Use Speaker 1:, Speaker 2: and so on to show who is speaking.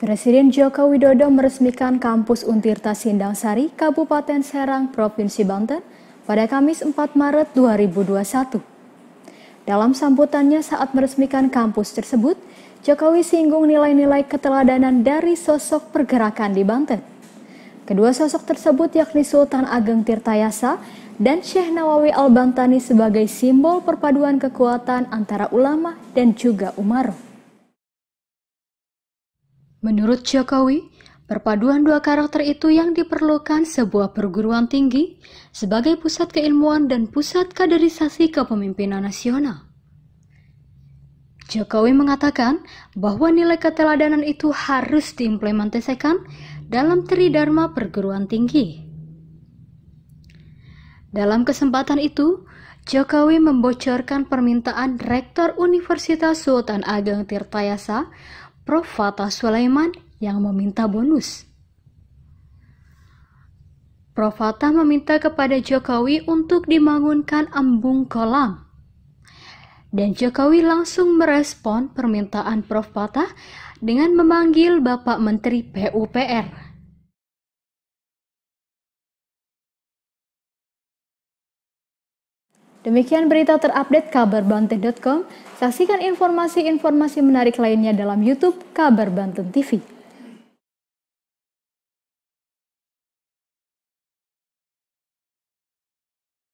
Speaker 1: Presiden Joko Widodo meresmikan kampus Untirta Sindang Sari, Kabupaten Serang, Provinsi Banten pada Kamis 4 Maret 2021. Dalam sambutannya saat meresmikan kampus tersebut, Jokowi singgung nilai-nilai keteladanan dari sosok pergerakan di Banten. Kedua sosok tersebut yakni Sultan Ageng Tirtayasa dan Syekh Nawawi Al-Bantani sebagai simbol perpaduan kekuatan antara ulama dan juga umaroh. Menurut Jokowi, perpaduan dua karakter itu yang diperlukan sebuah perguruan tinggi sebagai pusat keilmuan dan pusat kaderisasi kepemimpinan nasional. Jokowi mengatakan bahwa nilai keteladanan itu harus diimplementasikan dalam tridharma perguruan tinggi. Dalam kesempatan itu, Jokowi membocorkan permintaan Rektor Universitas Sultan Ageng Tirtayasa Prof. Fatah Sulaiman yang meminta bonus. Prof. Fatah meminta kepada Jokowi untuk dibangunkan embung kolam. Dan Jokowi langsung merespon permintaan
Speaker 2: Prof. Fatah dengan memanggil Bapak Menteri PUPR. Demikian berita terupdate kabar Banten.com. Saksikan informasi-informasi menarik lainnya dalam YouTube Kabar Banten TV.